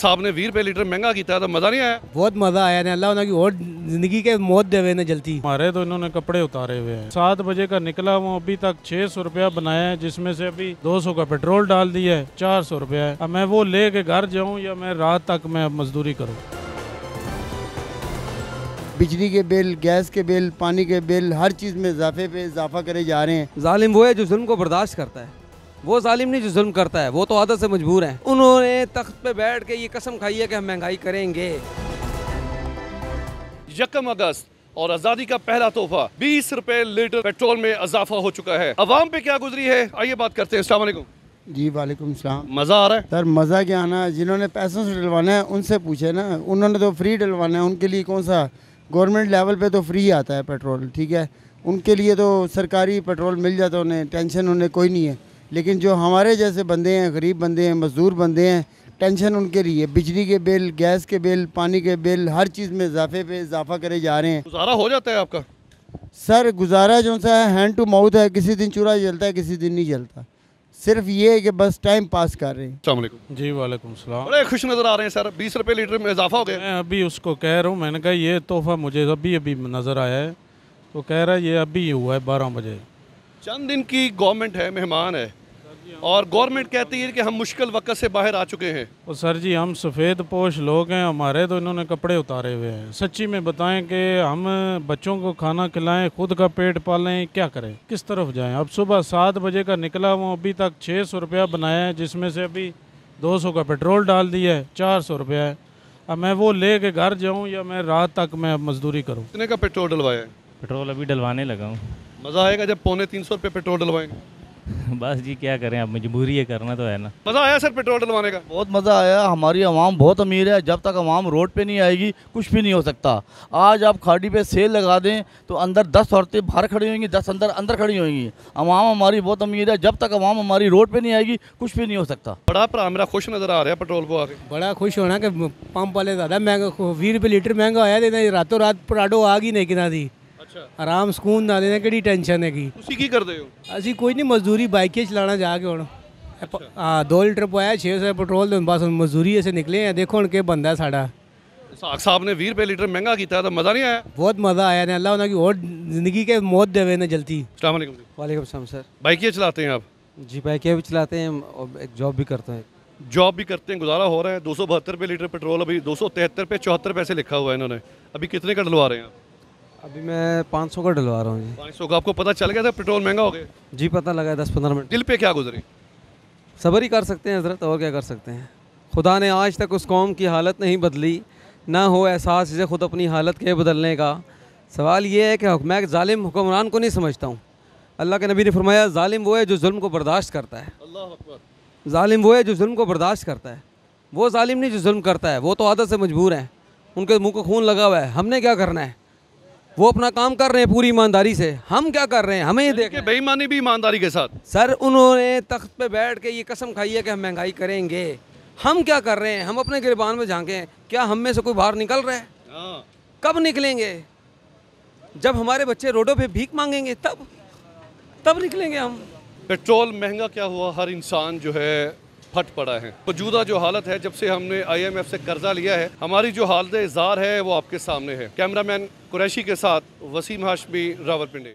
साहब ने भी रुपये लीटर महंगा किया था तो मज़ा नहीं आया बहुत मज़ा आया ने अल्लाह की और जिंदगी के मौत दे ने जल्दी हमारे तो इन्होंने कपड़े उतारे हुए हैं सात बजे का निकला वो अभी तक छह सौ रुपया बनाया है जिसमे से अभी दो सौ का पेट्रोल डाल दिया है चार सौ रुपया है अब मैं वो ले के घर जाऊँ या मैं रात तक मैं अब मजदूरी करूँ बिजली के बिल गैस के बिल पानी के बिल हर चीज़ में इजाफे पे इजाफा करे जा रहे हैं जालिम वो है जो जुल्म को बर्दाश्त करता है वो जालिम नहीं जो जुल्म करता है वो तो आदत से मजबूर हैं उन्होंने तख्त पे बैठ के ये कसम खाई है कि हम महंगाई करेंगे यकम अगस्त और आजादी का पहला तोहफा बीस रुपए लीटर पेट्रोल में इजाफा हो चुका है अवाम पे क्या गुजरी है आइए बात करते हैं अलैक्म जी वालेकुम सलाम मज़ा आ रहा है सर मज़ा क्या आना जिन्होंने पैसों से डलवाना है उनसे पूछे ना उन्होंने तो फ्री डलवाना है उनके लिए कौन सा गवर्नमेंट लेवल पे तो फ्री आता है पेट्रोल ठीक है उनके लिए तो सरकारी पेट्रोल मिल जाता है उन्हें टेंशन उन्हें कोई नहीं है लेकिन जो हमारे जैसे बंदे हैं गरीब बंदे हैं मज़दूर बंदे हैं टेंशन उनके लिए बिजली के बिल गैस के बिल पानी के बिल हर चीज़ में इजाफे पे इजाफा करे जा रहे हैं गुजारा हो जाता है आपका सर गुजारा जो सा है हैंड टू माउथ है किसी दिन चूरा जलता है किसी दिन नहीं जलता सिर्फ ये है कि बस टाइम पास कर रहे हैं जी वालेकुम सलाम बड़े खुश नज़र आ रहे हैं सर बीस रुपये लीटर में इजाफा हो गया मैं अभी उसको कह रहा हूँ मैंने कहा ये तोहफा मुझे अभी अभी नज़र आया है तो कह रहा है ये अभी हुआ है बारह बजे चंद दिन की गवर्नमेंट है मेहमान है और गवर्नमेंट कहती है कि हम मुश्किल वक्त से बाहर आ चुके हैं और सर जी हम सफ़ेद पोश लोग हैं हमारे तो इन्होंने कपड़े उतारे हुए हैं सच्ची में बताएं कि हम बच्चों को खाना खिलाएं खुद का पेट पालें क्या करें किस तरफ जाएं अब सुबह सात बजे का निकला हुआ अभी तक छः सौ रुपया बनाया है जिसमें से अभी दो सौ का पेट्रोल डाल दिया है चार सौ रुपया है अब मैं वो ले के घर जाऊँ या मैं रात तक मैं मजदूरी करूँ कितने का पेट्रोल डलवाया पेट्रोल अभी डलवाने लगा हूँ मज़ा आएगा जब पौने तीन सौ रुपये पेट्रोल डलवाएंगे बस जी क्या करें आप मजबूरी है करना तो है ना मज़ा आया सर पेट्रोल डलवाने का बहुत मज़ा आया हमारी आवाम बहुत अमीर है जब तक आवाम रोड पे नहीं आएगी कुछ भी नहीं हो सकता आज आप खाड़ी पे सेल लगा दें तो अंदर दस औरतें बाहर खड़ी होंगी दस अंदर अंदर खड़ी होंगी आवाम हमारी बहुत अमीर है जब तक आवाम हमारी रोड पर नहीं आएगी कुछ भी नहीं हो सकता बड़ा भरा मेरा खुश नज़र आ रहा है पेट्रोल को आगे बड़ा खुश होना कि पंप वाले ज़्यादा महंगा बीस रुपये लीटर महंगा आया रातों रात पराडो आ गई नहीं कि अच्छा। आराम सुकून ना ਨਾਲ कि टेंशन है ਹੈਗੀ ਤੁਸੀਂ ਕੀ ਕਰਦੇ ਹੋ ਅਸੀਂ ਕੋਈ ਨਹੀਂ ਮਜ਼ਦੂਰੀ ਬਾਈਕ 'ਤੇ ਚਲਾਣਾ ਜਾ ਕੇ ਹੁਣ ਹਾਂ 2 ਲੀਟਰ ਪਾਇਆ 600 ਪੈਟਰੋਲ ਦੇ ਬਸ ਹੁਣ ਮਜ਼ਦੂਰੀ ਅਸੀਂ ਨਿਕਲੇ ਆ ਦੇਖੋ ਹੁਣ साग साहब ने भी रुपए लीटर महंगा किया तो मज़ा नहीं आया बहुत मज़ा आया ने अल्लाह उन्होंने और ज़िंदगी के मौत देवे ना जल्दी वालेकुम सर बाइकें चलाते हैं आप जी बाइकें भी चलाते हैं और एक जॉब भी करते हैं जॉब भी करते हैं गुजारा हो रहा है दो सौ बहत्तर रुपये लीटर पेट्रोल अभी दो सौ तिहत्तर पे चौहत्तर पैसे लिखा हुआ है इन्होंने अभी कितने का डलवा रहे हैं अभी मैं 500 का डलवा रहा हूँ जी 500 का आपको पता चल गया था पेट्रोल महंगा हो गया जी पता लगा दस पंद्रह मिनट दिल पे क्या गुजरे सबर ही कर सकते हैं हजरत और क्या कर सकते हैं खुदा ने आज तक उस कौम की हालत नहीं बदली ना हो एहसास इसे खुद अपनी हालत के बदलने का सवाल ये है कि मैं ालिम हुक्मरान को नहीं समझता हूँ अल्लाह के नबी ने फरमाया ालिम वो है जो जुल्म को बर्दाश्त करता है ालिम वो है जो जुल्म को बर्दाश्त करता है वो ालिम नहीं जो जुल्म करता है वो तो आदत से मजबूर हैं उनके मुँह को खून लगा हुआ है हमने क्या करना है वो अपना काम कर रहे हैं पूरी ईमानदारी से हम क्या कर रहे हैं हमें ये देखें बेईमानी भी ईमानदारी के साथ सर उन्होंने तख्त पे बैठ के ये कसम खाई है कि हम महंगाई करेंगे हम क्या कर रहे हैं हम अपने गिरबान में झांके क्या हम में से कोई बाहर निकल रहा है हाँ। कब निकलेंगे जब हमारे बच्चे रोडों पे भीख मांगेंगे तब तब निकलेंगे हम पेट्रोल महंगा क्या हुआ हर इंसान जो है फट पड़ा है मौजूदा जो हालत है जब से हमने आईएमएफ से कर्जा लिया है हमारी जो हालत इजहार है वो आपके सामने है कैमरामैन कुरैशी के साथ वसीम हाशमी पिंडे